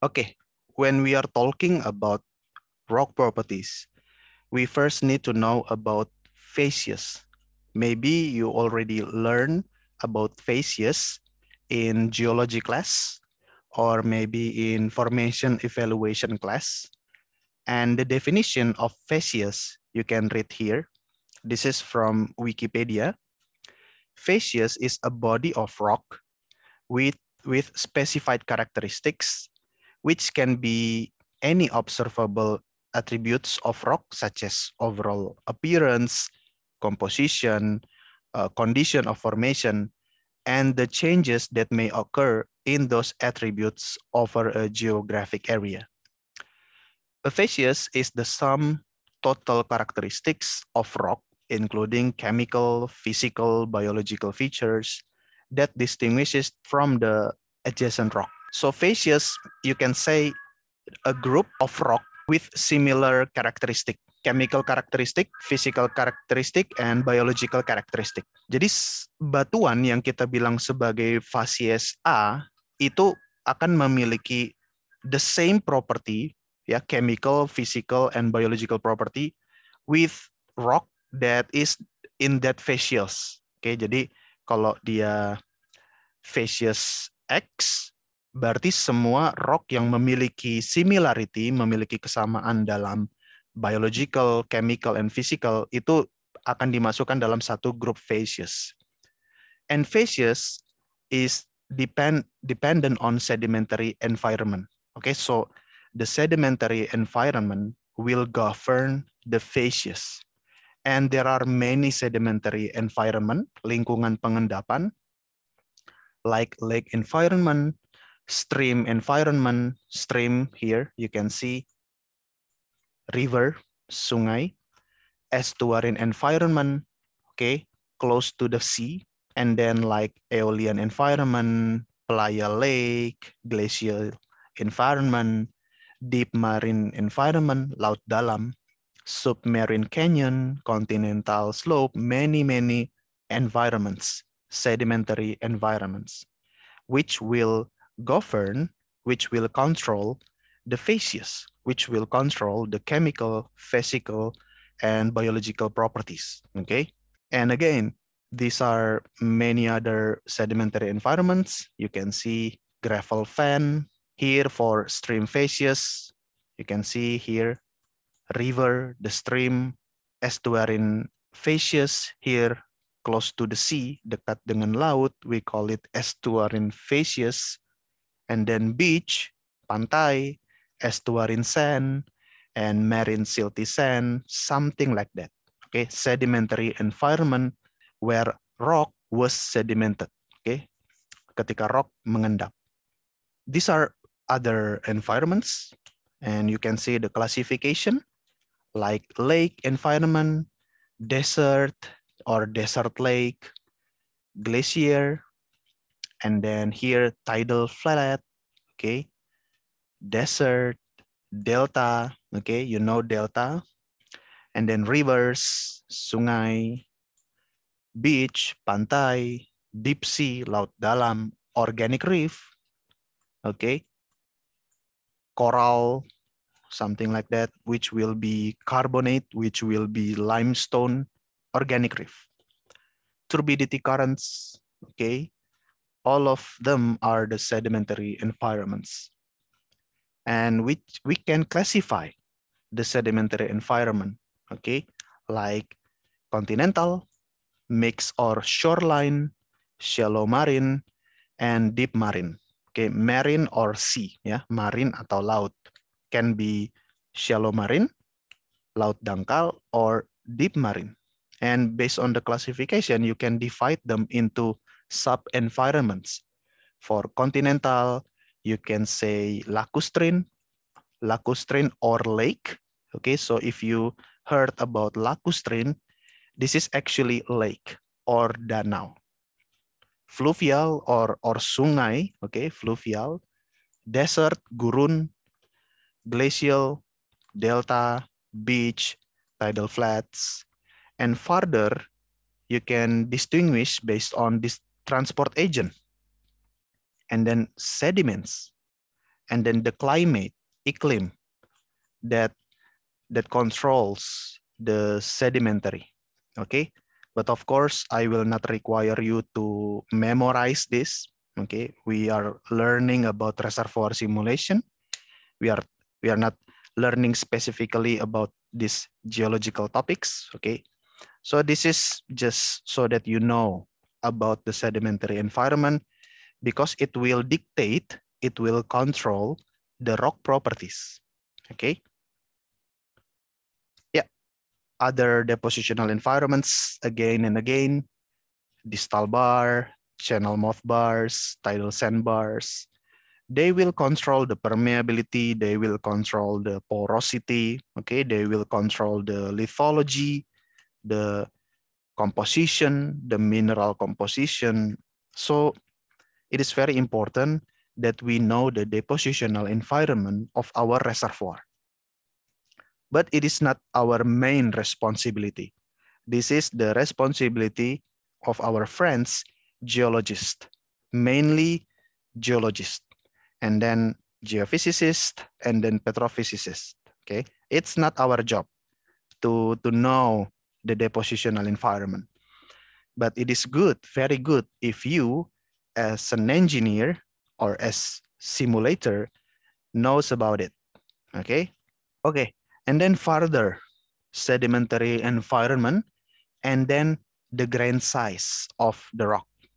Okay, when we are talking about rock properties, we first need to know about facies. Maybe you already learned about facies in geology class or maybe in formation evaluation class. And the definition of facies you can read here. This is from Wikipedia. Facies is a body of rock with, with specified characteristics which can be any observable attributes of rock, such as overall appearance, composition, uh, condition of formation, and the changes that may occur in those attributes over a geographic area. A facies is the sum total characteristics of rock, including chemical, physical, biological features that distinguishes from the adjacent rock. So facies, you can say a group of rock with similar characteristic chemical characteristic, physical characteristic, and biological characteristic. Jadi batuan yang kita bilang sebagai facies A itu akan memiliki the same property ya chemical, physical, and biological property with rock that is in that facies. Oke, jadi kalau dia facies X berarti semua rock yang memiliki similarity, memiliki kesamaan dalam biological, chemical, and physical itu akan dimasukkan dalam satu grup facies. And facies is depend dependent on sedimentary environment. Okay, so the sedimentary environment will govern the facies. And there are many sedimentary environment, lingkungan pengendapan, like lake environment, stream environment, stream here, you can see river, sungai, estuarine environment, okay, close to the sea, and then like aeolian environment, playa lake, glacial environment, deep marine environment, laut dalam, submarine canyon, continental slope, many, many environments, sedimentary environments, which will govern, which will control the facies, which will control the chemical, physical, and biological properties. Okay. And again, these are many other sedimentary environments. You can see gravel fan here for stream facies. You can see here river, the stream, estuarine facies here close to the sea, dekat dengan laut, we call it estuarine facies and then beach, pantai, estuarine sand, and marine silty sand, something like that. Okay, sedimentary environment where rock was sedimented. Okay, ketika rock mengendap. These are other environments, and you can see the classification like lake environment, desert or desert lake, glacier, and then here, tidal flat, okay? Desert, delta, okay? You know delta. And then rivers, sungai, beach, pantai, deep sea, laut dalam, organic reef, okay? Coral, something like that, which will be carbonate, which will be limestone, organic reef. Turbidity currents, okay? all of them are the sedimentary environments. And we, we can classify the sedimentary environment, okay, like continental, mix or shoreline, shallow marine, and deep marine. Okay, marine or sea, Yeah, marine atau laut can be shallow marine, laut dangkal, or deep marine. And based on the classification, you can divide them into sub-environments. For continental, you can say lacustrine, lacustrine or lake. Okay, so if you heard about lacustrine, this is actually lake or danau. Fluvial or, or sungai, okay, fluvial. Desert, gurun, glacial, delta, beach, tidal flats. And further, you can distinguish based on this transport agent, and then sediments, and then the climate, iklim, that that controls the sedimentary. Okay, but of course, I will not require you to memorize this. Okay, we are learning about reservoir simulation. We are we are not learning specifically about these geological topics. Okay, so this is just so that you know about the sedimentary environment because it will dictate, it will control the rock properties. Okay. Yeah. Other depositional environments again and again, distal bar, channel mouth bars, tidal sand bars, they will control the permeability, they will control the porosity, okay, they will control the lithology, the composition, the mineral composition. So it is very important that we know the depositional environment of our reservoir. But it is not our main responsibility. This is the responsibility of our friends, geologists, mainly geologists, and then geophysicists, and then petrophysicists. Okay, it's not our job to, to know the depositional environment. But it is good, very good, if you as an engineer or as simulator knows about it, okay? Okay, and then further, sedimentary environment, and then the grain size of the rock.